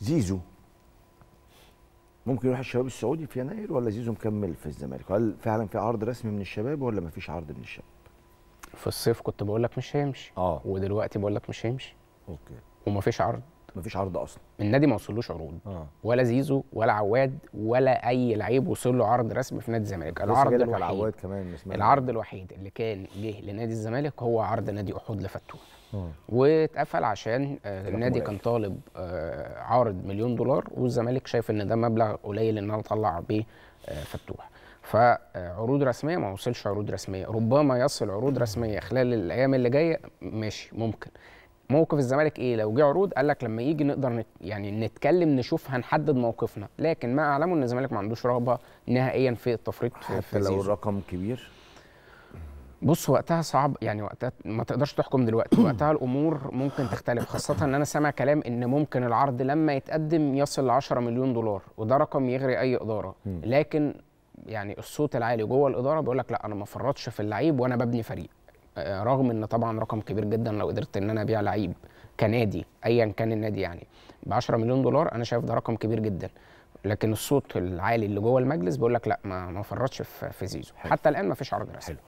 زيزو ممكن يروح الشباب السعودي في يناير ولا زيزو مكمل في الزمالك هل فعلا في عرض رسمي من الشباب ولا ما فيش عرض من الشباب في الصيف كنت بقول لك مش هيمشي اه ودلوقتي بقول لك مش هيمشي اوكي ومفيش عرض مفيش عرض اصلا النادي ما وصلوش عروض آه. ولا زيزو ولا عواد ولا اي لعيب وصل له عرض رسمي في نادي الزمالك العرض الوحيد عواد كمان العرض الوحيد اللي كان جه لنادي الزمالك هو عرض نادي احد لفتوح آه. واتقفل عشان آه، النادي كان طالب آه، عارض مليون دولار والزمالك شايف ان ده مبلغ قليل ان انا اطلع بيه فتوح فعروض رسميه ما وصلش عروض رسميه ربما يصل عروض رسميه خلال الايام اللي جايه ماشي ممكن موقف الزمالك ايه لو جه عروض قال لك لما يجي نقدر نت يعني نتكلم نشوف هنحدد موقفنا لكن ما اعلمه ان الزمالك ما عندوش رغبه نهائيا في التفريط في حتى لو الرقم كبير بص وقتها صعب يعني وقتها ما تقدرش تحكم دلوقتي وقتها الامور ممكن تختلف خاصه ان انا سامع كلام ان ممكن العرض لما يتقدم يصل ل 10 مليون دولار وده رقم يغري اي اداره لكن يعني الصوت العالي جوه الاداره بيقول لك لا انا ما فرطش في اللعيب وانا ببني فريق آه، رغم ان طبعا رقم كبير جدا لو قدرت ان انا ابيع لعيب كنادي ايا كان النادي يعني ب 10 مليون دولار انا شايف ده رقم كبير جدا لكن الصوت العالي اللي جوه المجلس بيقول لك لا ما ما فرطش في زيزو حلو. حتى الان ما فيش عرض رسمي